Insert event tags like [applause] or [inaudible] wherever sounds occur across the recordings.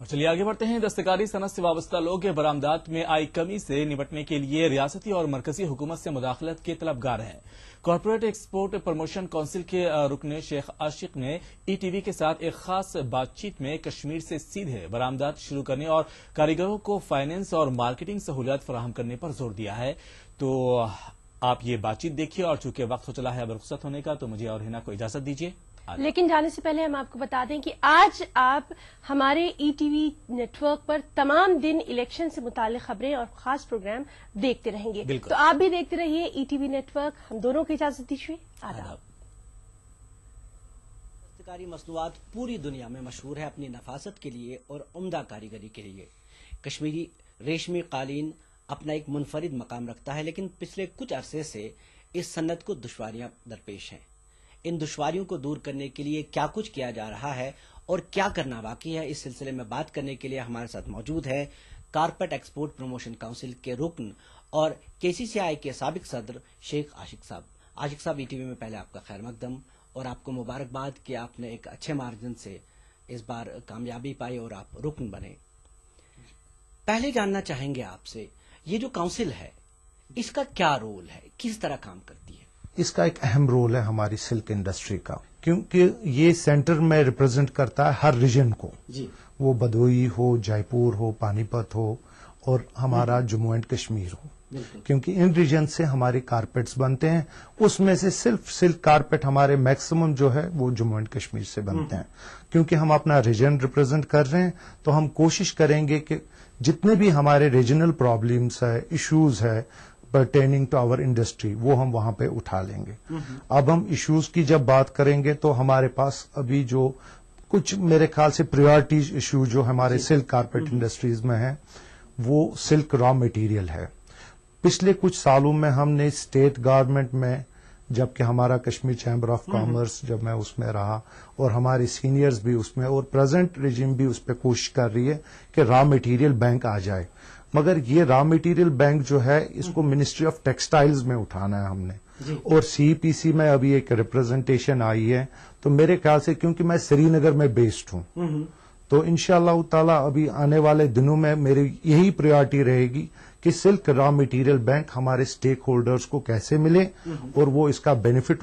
और चलिए आगे बढ़ते हैं दस्तकारी सनत से वाबस्ता लोग बरामदात में आई कमी से निपटने के लिए रियासती और मरकजी हुकूमत से मुदाखलत के तलबगार हैं कॉरपोरेट एक्सपोर्ट प्रमोशन काउंसिल के रुकने शेख आशिक ने ईटीवी के साथ एक खास बातचीत में कश्मीर से सीधे बरामदात शुरू करने और कारीगरों को फाइनेंस और मार्केटिंग सहूलियात फराहम करने पर जोर दिया है तो आप ये बातचीत देखिए और चूंकि वक्त हो चला है अब रुख्सत होने का तो मुझे और हिना को इजाजत दीजिए लेकिन जाने से पहले हम आपको बता दें कि आज आप हमारे ईटीवी e नेटवर्क पर तमाम दिन इलेक्शन से मुतल खबरें और खास प्रोग्राम देखते रहेंगे तो आप भी देखते रहिए ईटीवी e नेटवर्क हम दोनों की इजाजत दीजिए दस्तकारी मसनूआत पूरी दुनिया में मशहूर है अपनी नफासत के लिए और उमदा कारीगरी के लिए कश्मीरी रेशमी कालीन अपना एक मुनफरद मकाम रखता है लेकिन पिछले कुछ अरसे से इस सन्नत को दुशारियाँ दरपेश हैं इन दुश्वारियों को दूर करने के लिए क्या कुछ किया जा रहा है और क्या करना बाकी है इस सिलसिले में बात करने के लिए हमारे साथ मौजूद है कारपेट एक्सपोर्ट प्रमोशन काउंसिल के रुकन और केसीसीआई के सबक सदर शेख आशिक साहब आशिक साहब ईटीवी e में पहले आपका खैर मकदम और आपको मुबारकबाद कि आपने एक अच्छे मार्जिन से इस बार कामयाबी पाई और आप रुकन बने पहले जानना चाहेंगे आपसे ये जो काउंसिल है इसका क्या रोल है किस तरह काम करती है इसका एक अहम रोल है हमारी सिल्क इंडस्ट्री का क्योंकि ये सेंटर में रिप्रेजेंट करता है हर रीजन को जी। वो भदोई हो जयपुर हो पानीपत हो और हमारा जम्मू एंड कश्मीर हो क्योंकि इन रीजन से हमारे कारपेट्स बनते हैं उसमें से सिर्फ सिल्क कारपेट हमारे मैक्सिमम जो है वो जम्मू एंड कश्मीर से बनते हम्म। हैं क्योंकि हम अपना रीजन रिप्रेजेंट कर रहे हैं तो हम कोशिश करेंगे कि जितने भी हमारे रीजनल प्रॉब्लम्स है इश्यूज है परटेनिंग टू आवर इंडस्ट्री वो हम वहां पे उठा लेंगे अब हम इश्यूज की जब बात करेंगे तो हमारे पास अभी जो कुछ मेरे ख्याल से प्रियोरिटी इशू जो हमारे सिल्क कारपेट इंडस्ट्रीज में है वो सिल्क रॉ मटेरियल है पिछले कुछ सालों में हमने स्टेट गवर्नमेंट में जबकि हमारा कश्मीर चैम्बर ऑफ कॉमर्स जब मैं उसमें रहा और हमारे सीनियर्स भी उसमें और प्रेजेंट रिजिम भी उस पर कोशिश कर रही है कि रॉ मटेरियल बैंक आ जाए मगर ये रॉ मटेरियल बैंक जो है इसको मिनिस्ट्री ऑफ टेक्सटाइल्स में उठाना है हमने और सीपीसी में अभी एक रिप्रेजेंटेशन आई है तो मेरे ख्याल से क्योंकि मैं श्रीनगर में बेस्ड हूं हम्म। तो इनशाला अभी आने वाले दिनों में मेरी यही प्रायोरिटी रहेगी कि सिल्क रॉ मटेरियल बैंक हमारे स्टेक होल्डर्स को कैसे मिले हम्म। और वो इसका बेनिफिट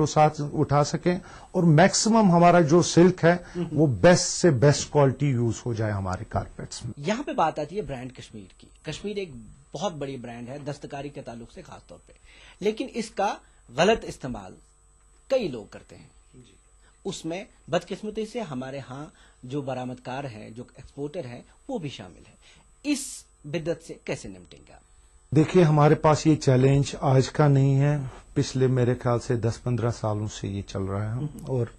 उठा सकें और मैक्सिमम हमारा जो सिल्क है हम्म। वो बेस्ट से बेस्ट क्वालिटी यूज हो जाए हमारे कारपेट्स में यहाँ पे बात आती है ब्रांड कश्मीर की कश्मीर एक बहुत बड़ी ब्रांड है दस्तकारी के ताल्लुक से खासतौर पर लेकिन इसका गलत इस्तेमाल कई लोग करते हैं उसमें बदकिस्मती से हमारे यहाँ जो बरामदकार हैं जो एक्सपोर्टर हैं वो भी शामिल है इस बिदत से कैसे निपटेंगे आप देखिए हमारे पास ये चैलेंज आज का नहीं है पिछले मेरे ख्याल से 10-15 सालों से ये चल रहा है हम्म। और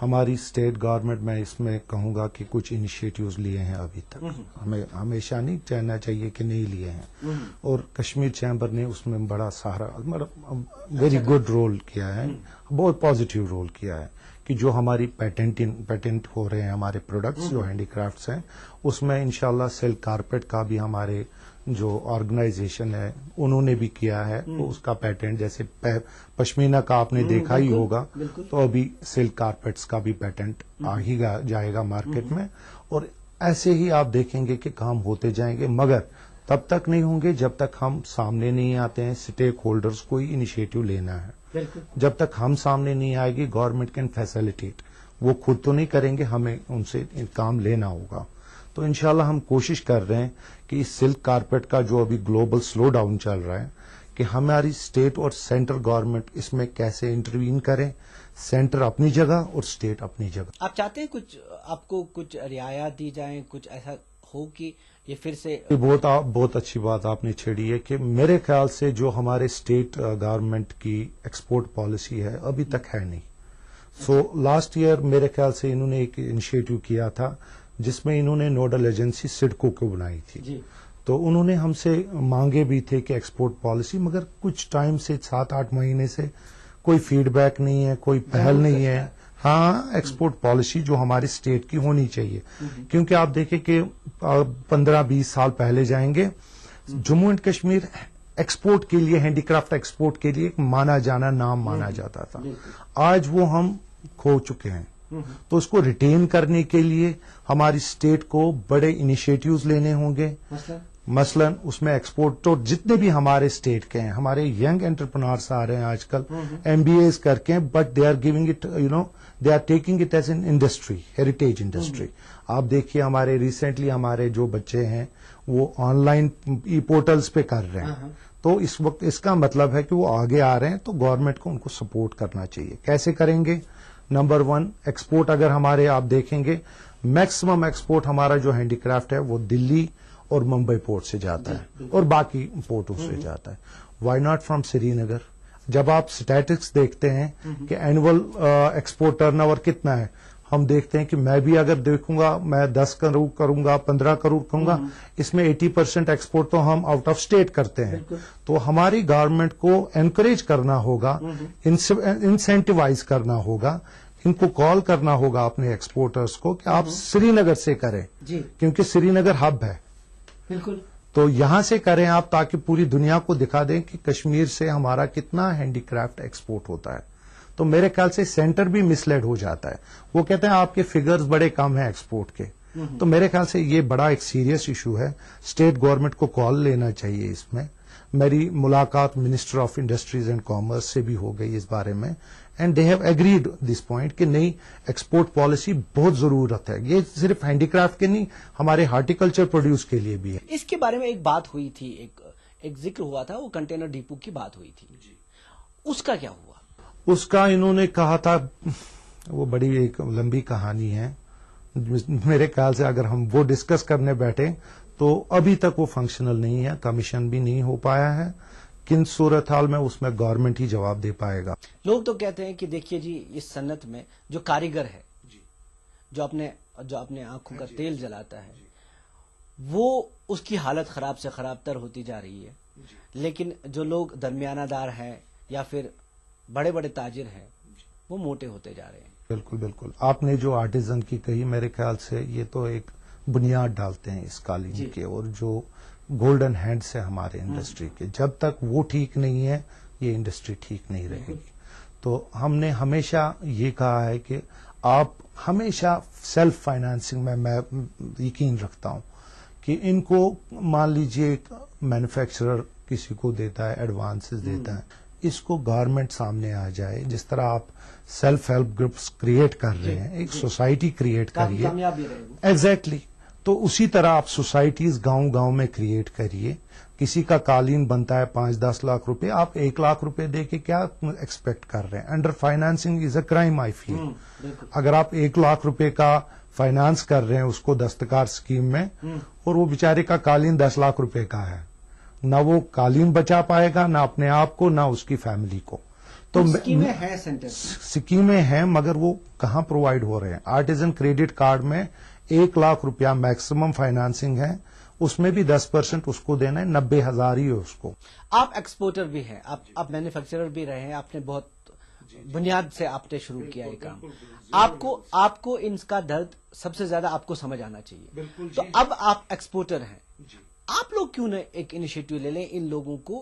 हमारी स्टेट गवर्नमेंट में इसमें कहूंगा कि कुछ इनिशिएटिव्स लिए हैं अभी तक हम्म। हमें हमेशा नहीं कहना चाहिए कि नहीं लिए हैं हम्म। और कश्मीर चैम्बर ने उसमें बड़ा सहारा मतलब वेरी गुड रोल किया है बहुत पॉजिटिव रोल किया है कि जो हमारी पेटेंट पेटेंट हो रहे हैं हमारे प्रोडक्ट्स जो हैंडीक्राफ्ट्स हैं उसमें इंशाल्लाह सेल कारपेट का भी हमारे जो ऑर्गेनाइजेशन है उन्होंने भी किया है तो हम्म। उसका पैटेंट जैसे पश्मीना का आपने हम्म, देखा ही होगा तो अभी सिल्क कारपेट्स का भी पैटेंट आ हम्म। ही जाएगा मार्केट में और ऐसे ही आप देखेंगे कि काम होते जाएंगे मगर तब तक नहीं होंगे जब तक हम सामने नहीं आते हैं स्टेक होल्डर्स को ही इनिशिएटिव लेना है जब तक हम सामने नहीं आएगी गवर्नमेंट कैन फैसिलिटेट वो खुद तो नहीं करेंगे हमें उनसे काम लेना होगा तो इनशाला हम कोशिश कर रहे हैं कि इस सिल्क कारपेट का जो अभी ग्लोबल स्लो डाउन चल रहा है कि हमारी स्टेट और सेंट्रल गवर्नमेंट इसमें कैसे इंटरवीन करें सेंटर अपनी जगह और स्टेट अपनी जगह आप चाहते हैं कुछ आपको कुछ रियायत दी जाए कुछ ऐसा हो कि ये फिर से बहुत आ, बहुत अच्छी बात आपने छेड़ी है कि मेरे ख्याल से जो हमारे स्टेट गवर्नमेंट uh, की एक्सपोर्ट पॉलिसी है अभी तक है नहीं सो लास्ट ईयर मेरे ख्याल से इन्होंने एक इनिशिएटिव किया था जिसमें इन्होंने नोडल एजेंसी सिडको को बनाई थी जी। तो उन्होंने हमसे मांगे भी थे कि एक्सपोर्ट पॉलिसी मगर कुछ टाइम से सात आठ महीने से कोई फीडबैक नहीं है कोई पहल नहीं है हाँ एक्सपोर्ट पॉलिसी जो हमारे स्टेट की होनी चाहिए हम्म। क्योंकि आप देखें कि पंद्रह बीस साल पहले जाएंगे जम्मू एंड कश्मीर एक्सपोर्ट के लिए हैंडीक्राफ्ट एक्सपोर्ट के लिए एक माना जाना नाम माना जाता था आज वो हम खो चुके हैं तो उसको रिटेन करने के लिए हमारी स्टेट को बड़े इनिशिएटिव्स लेने होंगे मसलन उसमें एक्सपोर्ट तो जितने भी हमारे स्टेट के हैं हमारे यंग एंटरप्रनर्स आ रहे हैं आजकल एम बी एज करके but they are giving it you know they are taking it as an industry heritage industry आप देखिए हमारे रिसेंटली हमारे जो बच्चे हैं वो ऑनलाइन ई पोर्टल्स पे कर रहे हैं हाँ, हाँ। तो इस वक्त इसका मतलब है कि वो आगे आ रहे हैं तो गवर्नमेंट को उनको सपोर्ट करना चाहिए कैसे करेंगे नंबर वन एक्सपोर्ट अगर हमारे आप देखेंगे मैक्सिमम एक्सपोर्ट हमारा जो हैंडीक्राफ्ट है वो दिल्ली और मुंबई पोर्ट से जाता है और बाकी पोर्टों से हम्म। जाता है वाई नॉट फ्रॉम श्रीनगर जब आप स्टैटिक्स देखते हैं हम्म। कि एनुअल एक्सपोर्ट टर्नओवर कितना है हम देखते हैं कि मैं भी अगर देखूंगा मैं दस करोड़ करूंगा पंद्रह करोड़ करूंगा हम्म। इसमें एटी परसेंट एक्सपोर्ट तो हम आउट ऑफ स्टेट करते हैं तो हमारी गवर्नमेंट को एनकरेज करना होगा इंसेंटिवाइज हम्म। करना होगा इनको कॉल करना होगा अपने एक्सपोर्टर्स को कि आप हम्म। श्रीनगर से करें क्योंकि श्रीनगर हब है बिल्कुल तो यहां से करें आप ताकि पूरी दुनिया को दिखा दें कि कश्मीर से हमारा कितना हैंडीक्राफ्ट एक्सपोर्ट होता है तो मेरे ख्याल से सेंटर भी मिसलेड हो जाता है वो कहते हैं आपके फिगर्स बड़े कम हैं एक्सपोर्ट के हम्म। तो मेरे ख्याल से ये बड़ा एक सीरियस इशू है स्टेट गवर्नमेंट को कॉल लेना चाहिए इसमें मेरी मुलाकात minister of industries and commerce से भी हो गई इस बारे में and they have agreed this point कि नई एक्सपोर्ट पॉलिसी बहुत जरूरत है ये सिर्फ हैंडीक्राफ्ट के नहीं हमारे हार्टिकल्चर प्रोड्यूस के लिए भी है इसके बारे में एक बात हुई थी एक, एक जिक्र हुआ था वो कंटेनर डिपो की बात हुई थी उसका क्या हुआ उसका इन्होंने कहा था वो बड़ी एक लंबी कहानी है मेरे ख्याल से अगर हम वो डिस्कस करने बैठे तो अभी तक वो फंक्शनल नहीं है कमीशन भी नहीं हो पाया है किन सूरत हाल में उसमें गवर्नमेंट ही जवाब दे पाएगा लोग तो कहते हैं कि देखिए जी इस सन्नत में जो कारीगर है जो अपने जो अपने आंखों का हाँ तेल जलाता है वो उसकी हालत खराब से खराब तर होती जा रही है लेकिन जो लोग दरमियानादार हैं या फिर बड़े बड़े ताजिर हैं वो मोटे होते जा रहे हैं बिल्कुल बिल्कुल आपने जो आर्टिजन की कही मेरे ख्याल से ये तो एक बुनियाद डालते हैं इस कालीन के और जो गोल्डन हैंड से हमारे हम्म। इंडस्ट्री के जब तक वो ठीक नहीं है ये इंडस्ट्री ठीक नहीं हम्म। रहेगी तो हमने हमेशा ये कहा है कि आप हमेशा सेल्फ फाइनेंसिंग में मैं यकीन रखता हूं कि इनको मान लीजिए एक मैन्युफैक्चरर किसी को देता है एडवांसेस देता हम्म। है इसको गवर्नमेंट सामने आ जाए जिस तरह आप सेल्फ हेल्प ग्रुप्स क्रिएट कर रहे हैं एक सोसाइटी क्रिएट करिए एग्जैक्टली तो उसी तरह आप सोसाइटीज गांव गांव में क्रिएट करिए किसी का कालीन बनता है पांच दस लाख रुपए आप एक लाख रुपए दे के क्या एक्सपेक्ट कर रहे हैं under financing is a crime I feel अगर आप एक लाख रुपए का फाइनेंस कर रहे हैं उसको दस्तकार स्कीम में हम्म। और वो बेचारे का कालीन दस लाख रुपए का है ना वो कालीन बचा पाएगा ना अपने आप को ना उसकी फैमिली को तो, तो स्कीमें हैं सेंटर स्कीमें हैं मगर वो कहाँ प्रोवाइड हो रहे हैं आर्टिजन क्रेडिट कार्ड में एक लाख रुपया मैक्सिमम फाइनेंसिंग है उसमें भी दस परसेंट उसको देना है नब्बे हजार ही है उसको आप एक्सपोर्टर भी हैं आप आप मैन्युफैक्चरर भी रहे हैं आपने बहुत बुनियाद से आपने शुरू किया ये काम आपको आपको इनका दर्द सबसे ज्यादा आपको समझ आना चाहिए तो अब आप एक्सपोर्टर हैं आप लोग क्यों ना एक इनिशिएटिव ले लें इन लोगों को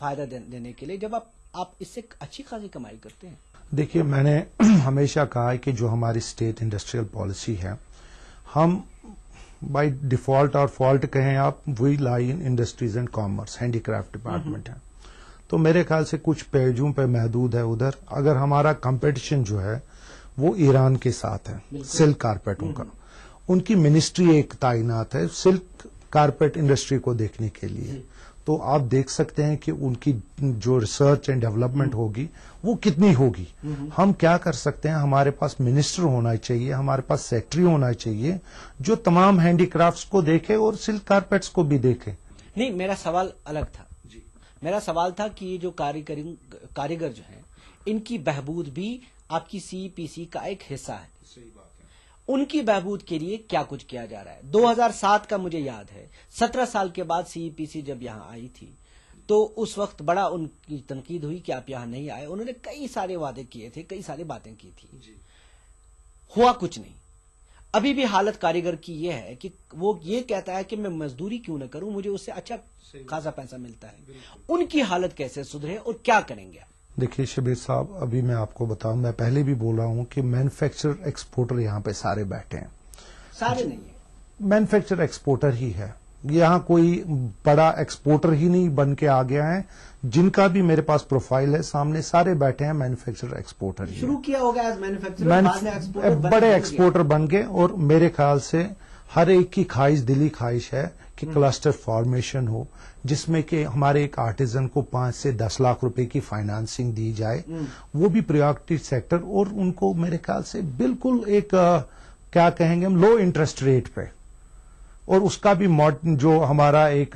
फायदा देने के लिए जब आप आप इससे अच्छी खासी कमाई करते हैं देखिए मैंने [clears throat] हमेशा कहा है कि जो हमारी स्टेट इंडस्ट्रियल पॉलिसी है हम बाय डिफॉल्ट और फॉल्ट कहें आप we line industries and commerce handicraft department है तो मेरे ख्याल से कुछ पेजों पे महदूद है उधर अगर हमारा कंपटीशन जो है वो ईरान के साथ है सिल्क कारपेटों का हम्म। उनकी मिनिस्ट्री एक तैनात है सिल्क कारपेट इंडस्ट्री को देखने के लिए तो आप देख सकते हैं कि उनकी जो रिसर्च एंड डेवलपमेंट होगी वो कितनी होगी हम्म। हम क्या कर सकते हैं हमारे पास मिनिस्टर होना चाहिए हमारे पास सेक्रेटरी होना चाहिए जो तमाम हैंडीक्राफ्ट्स को देखे और सिल्क कारपेट्स को भी देखे नहीं मेरा सवाल अलग था जी मेरा सवाल था कि ये जो कारीगर जो है इनकी बहबूद भी आपकी सीपीसी का एक हिस्सा है सही बात उनकी बहबूद के लिए क्या कुछ किया जा रहा है 2007 का मुझे याद है 17 साल के बाद सीईपीसी e जब यहां आई थी तो उस वक्त बड़ा उनकी तनकीद हुई कि आप यहां नहीं आए उन्होंने कई सारे वादे किए थे कई सारी बातें की थी हुआ कुछ नहीं अभी भी हालत कारीगर की यह है कि वो ये कहता है कि मैं मजदूरी क्यों ना करूं मुझे उससे अच्छा खासा पैसा मिलता है उनकी हालत कैसे सुधरे और क्या करेंगे देखिए शबीर साहब अभी मैं आपको बताऊं मैं पहले भी बोल रहा हूं कि मैन्युफैक्चरर एक्सपोर्टर यहाँ पे सारे बैठे हैं सारे नहीं मैन्युफैक्चर एक्सपोर्टर ही है यहाँ कोई बड़ा एक्सपोर्टर ही नहीं बन के आ गया है जिनका भी मेरे पास प्रोफाइल है सामने सारे बैठे हैं मैन्युफैक्चरर एक्सपोर्टर ही शुरू किया होगा एज मैन्युफैक्चर बड़े एक्सपोर्टर बन गए और मेरे ख्याल से हर एक की ख्वाहिश दिली ख्वाहिश है कि क्लस्टर फॉर्मेशन हम्म। हो जिसमें कि हमारे एक आर्टिजन को पांच से दस लाख रुपए की फाइनेंसिंग दी जाए हम्म। वो भी प्रायोरिटी सेक्टर और उनको मेरे ख्याल से बिल्कुल एक आ, क्या कहेंगे हम लो इंटरेस्ट रेट पे और उसका भी जो हमारा एक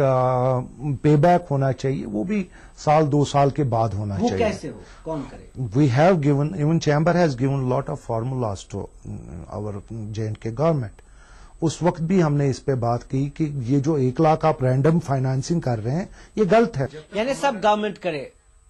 पे बैक होना चाहिए वो भी साल दो साल के बाद होना वो चाहिए कैसे हो कौन करे we have given even chamber has given lot of formulas to our J and K government उस वक्त भी हमने इस पे बात की कि ये जो एक लाख आप रैंडम फाइनेंसिंग कर रहे हैं ये गलत है यानी सब गवर्नमेंट करे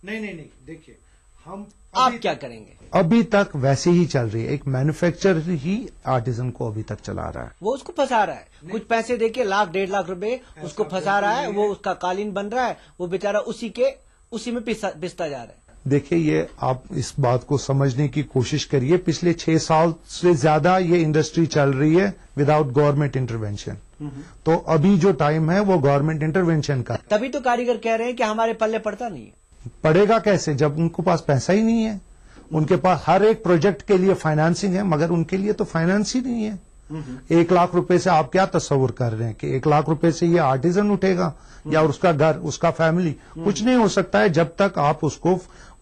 नहीं नहीं नहीं देखिए हम आप क्या करेंगे अभी तक वैसे ही चल रही है एक मैन्युफैक्चर ही आर्टिजन को अभी तक चला रहा है वो उसको फंसा रहा है कुछ पैसे देके लाख डेढ़ लाख रुपए उसको फंसा रहा है वो उसका कालीन बन रहा है वो बेचारा उसी के उसी में पिसता जा रहा है देखिए ये आप इस बात को समझने की कोशिश करिए पिछले छह साल से ज्यादा ये इंडस्ट्री चल रही है विदाउट गवर्नमेंट इंटरवेंशन तो अभी जो टाइम है वो गवर्नमेंट इंटरवेंशन का तभी तो कारीगर कह रहे हैं कि हमारे पल्ले पड़ता नहीं है पड़ेगा कैसे जब उनके पास पैसा ही नहीं है उनके पास हर एक प्रोजेक्ट के लिए फाइनेंसिंग है मगर उनके लिए तो फाइनेंस ही नहीं है हम्म। एक लाख रुपए से आप क्या तस्वर कर रहे हैं कि एक लाख रुपए से ये आर्टिजन उठेगा या हम्म। उसका घर उसका फैमिली हम्म। कुछ नहीं हो सकता है जब तक आप उसको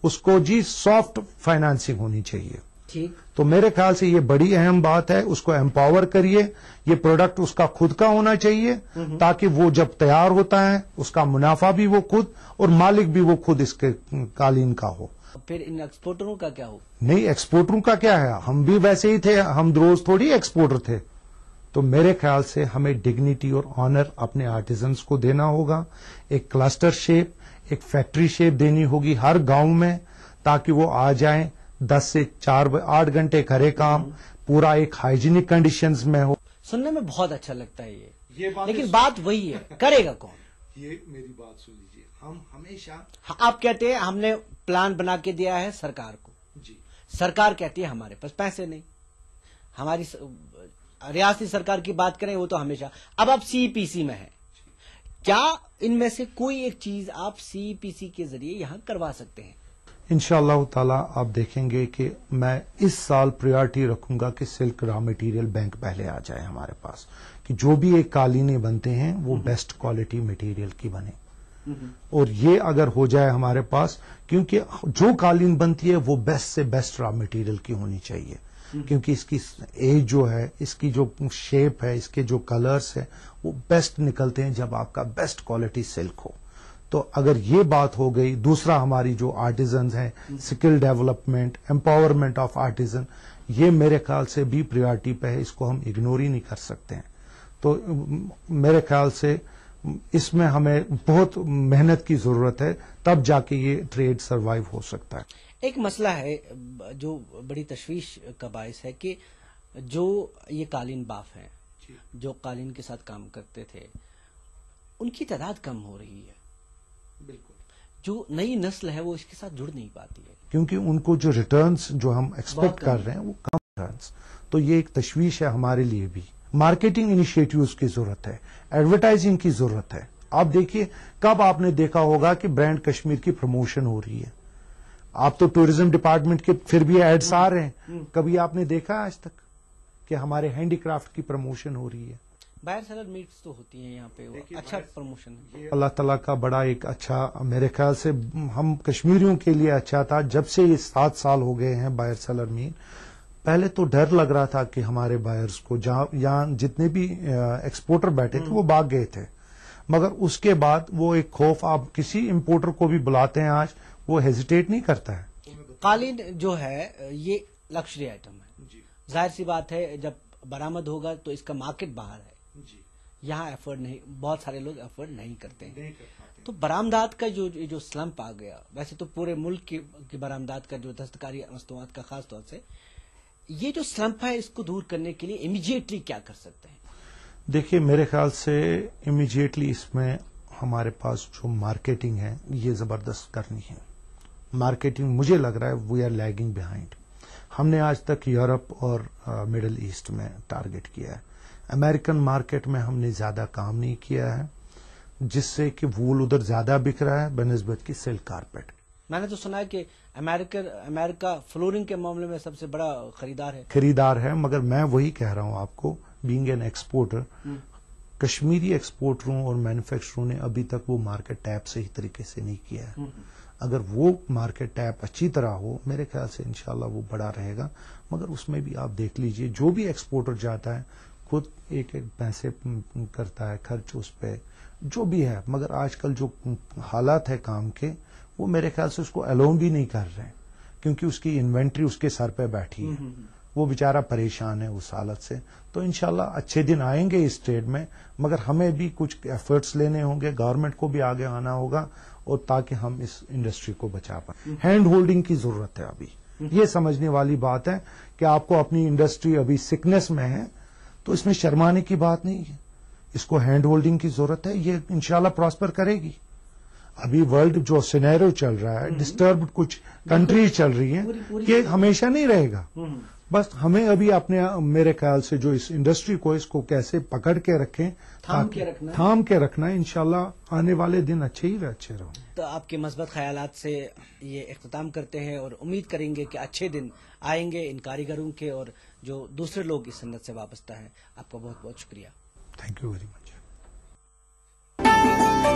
उसको जी सॉफ्ट फाइनेंसिंग होनी चाहिए तो मेरे ख्याल से ये बड़ी अहम बात है उसको एम्पावर करिए ये प्रोडक्ट उसका खुद का होना चाहिए ताकि वो जब तैयार होता है उसका मुनाफा भी वो खुद और मालिक भी वो खुद इसके कालीन का हो फिर इन एक्सपोर्टरों का क्या हो नहीं एक्सपोर्टरों का क्या है हम भी वैसे ही थे हम रोज थोड़ी एक्सपोर्टर थे तो मेरे ख्याल से हमें डिग्निटी और ऑनर अपने आर्टिजन को देना होगा एक क्लस्टर शेप एक फैक्ट्री शेप देनी होगी हर गांव में ताकि वो आ जाएं दस से चार आठ घंटे करे काम पूरा एक हाइजीनिक कंडीशंस में हो सुनने में बहुत अच्छा लगता है ये ये बात लेकिन बात वही है करेगा कौन [laughs] ये मेरी बात सुन लीजिए हम हमेशा हाँ, आप कहते हैं हमने प्लान बना के दिया है सरकार को जी। सरकार कहती है हमारे पास पैसे नहीं हमारी रियासती सरकार की बात करें वो तो हमेशा अब आप सीपीसी में है क्या इनमें से कोई एक चीज आप सीपीसी के जरिए यहां करवा सकते हैं इनशाला ताला आप देखेंगे कि मैं इस साल प्रायोरिटी रखूंगा कि सिल्क रॉ मटेरियल बैंक पहले आ जाए हमारे पास कि जो भी एक कालीने बनते हैं वो बेस्ट क्वालिटी मटेरियल की बने और ये अगर हो जाए हमारे पास क्योंकि जो कालीन बनती है वो बेस्ट से बेस्ट रॉ मटेरियल की होनी चाहिए हम्म। क्योंकि इसकी एज जो है इसकी जो शेप है इसके जो कलर्स है वो बेस्ट निकलते हैं जब आपका बेस्ट क्वालिटी सिल्क हो तो अगर ये बात हो गई दूसरा हमारी जो आर्टिजन हैं skill development empowerment of artisan ये मेरे ख्याल से भी प्रियोरिटी पे है इसको हम इग्नोर ही नहीं कर सकते हैं तो मेरे ख्याल से इसमें हमें बहुत मेहनत की जरूरत है तब जाके ये ट्रेड सरवाइव हो सकता है एक मसला है जो बड़ी तशवीश का बायस है कि जो ये कालीन बाफ हैं जो कालीन के साथ काम करते थे उनकी तादाद कम हो रही है बिल्कुल जो नई नस्ल है वो इसके साथ जुड़ नहीं पाती है क्योंकि उनको जो रिटर्न्स जो हम एक्सपेक्ट कर रहे हैं वो कम रिटर्न्स तो ये एक तशवीश है हमारे लिए भी मार्केटिंग इनिशिएटिव्स की जरूरत है एडवर्टाइजिंग की जरूरत है आप देखिए कब आपने देखा होगा कि ब्रांड कश्मीर की प्रमोशन हो रही है आप तो टूरिज्म डिपार्टमेंट के फिर भी एड्स आ रहे हैं कभी आपने देखा आज तक कि हमारे हैंडीक्राफ्ट की प्रमोशन हो रही है बायर सेलर मीट्स तो होती है यहाँ पे अच्छा प्रमोशन अल्लाह तला का बड़ा एक अच्छा मेरे ख्याल से हम कश्मीरियों के लिए अच्छा था जब से ये सात साल हो गए हैं बायर सेलर मीट पहले तो डर लग रहा था कि हमारे बायर्स को जहाँ यहाँ जितने भी एक्सपोर्टर बैठे थे हम्म। वो भाग गए थे मगर उसके बाद वो एक खौफ आप किसी इम्पोर्टर को भी बुलाते हैं आज वो हेजिटेट नहीं करता है कालीन जो है ये लक्जरी आइटम है जाहिर सी बात है जब बरामद होगा तो इसका मार्केट बाहर है यहाँ एफर्ड नहीं बहुत सारे लोग एफर्ड नहीं करते हैं तो बरामदात का जो जो स्लम्प आ गया वैसे तो पूरे मुल्क की, बरामदात का जो दस्तकारी मस्तवाद का खास तौर से ये जो स्लम्प है इसको दूर करने के लिए इमीजिएटली क्या कर सकते हैं देखिए मेरे ख्याल से इमीजिएटली इसमें हमारे पास जो मार्केटिंग है ये जबरदस्त करनी है मार्केटिंग मुझे लग रहा है वी आर लैगिंग बिहाइंड हमने आज तक यूरोप और मिडल ईस्ट में टारगेट किया है अमेरिकन मार्केट में हमने ज्यादा काम नहीं किया है जिससे कि वूल उधर ज्यादा बिक रहा है बनस्बत की सिल्क कारपेट मैंने तो सुना है कि अमेरिका अमेरिका फ्लोरिंग के मामले में सबसे बड़ा खरीदार है खरीदार है मगर मैं वही कह रहा हूँ आपको बींग एन एक्सपोर्टर कश्मीरी एक्सपोर्टरों और मैन्युफैक्चरों ने अभी तक वो मार्केट टैप सही तरीके से नहीं किया है हम्म। अगर वो मार्केट टैप अच्छी तरह हो मेरे ख्याल से इनशाला वो बड़ा रहेगा मगर उसमें भी आप देख लीजिए जो भी एक्सपोर्टर जाता है खुद एक एक पैसे करता है खर्च उस पर जो भी है मगर आजकल जो हालात है काम के वो मेरे ख्याल से उसको अलाउड ही नहीं कर रहे हैं क्योंकि उसकी इन्वेंट्री उसके सर पे बैठी है हम्म, हम्म, हम्म। वो बेचारा परेशान है उस हालत से तो इनशाला अच्छे दिन आएंगे इस ट्रेड में मगर हमें भी कुछ एफर्ट्स लेने होंगे गवर्नमेंट को भी आगे आना होगा और ताकि हम इस इंडस्ट्री को बचा पाए हैंड होल्डिंग की जरूरत है अभी ये समझने वाली बात है कि आपको अपनी इंडस्ट्री अभी सिकनेस में है तो इसमें शर्माने की बात नहीं है इसको हैंड होल्डिंग की जरूरत है ये इनशाला प्रॉस्पर करेगी अभी वर्ल्ड जो सिनेरियो चल रहा है डिस्टर्ब हम्म। कुछ कंट्री चल रही हैं ये हमेशा नहीं रहेगा हम्म। बस हमें अभी अपने मेरे ख्याल से जो इस इंडस्ट्री को इसको कैसे पकड़ के रखें थाम के रखना थाम के रखना इनशाला आने वाले दिन अच्छे ही अच्छे रहो तो आपके मजबत ख्याल से ये अख्ताम करते हैं और उम्मीद करेंगे कि अच्छे दिन आएंगे इन कारीगरों के और जो दूसरे लोग इस संगत से वापस्ता है आपका बहुत बहुत शुक्रिया थैंक यू वेरी मच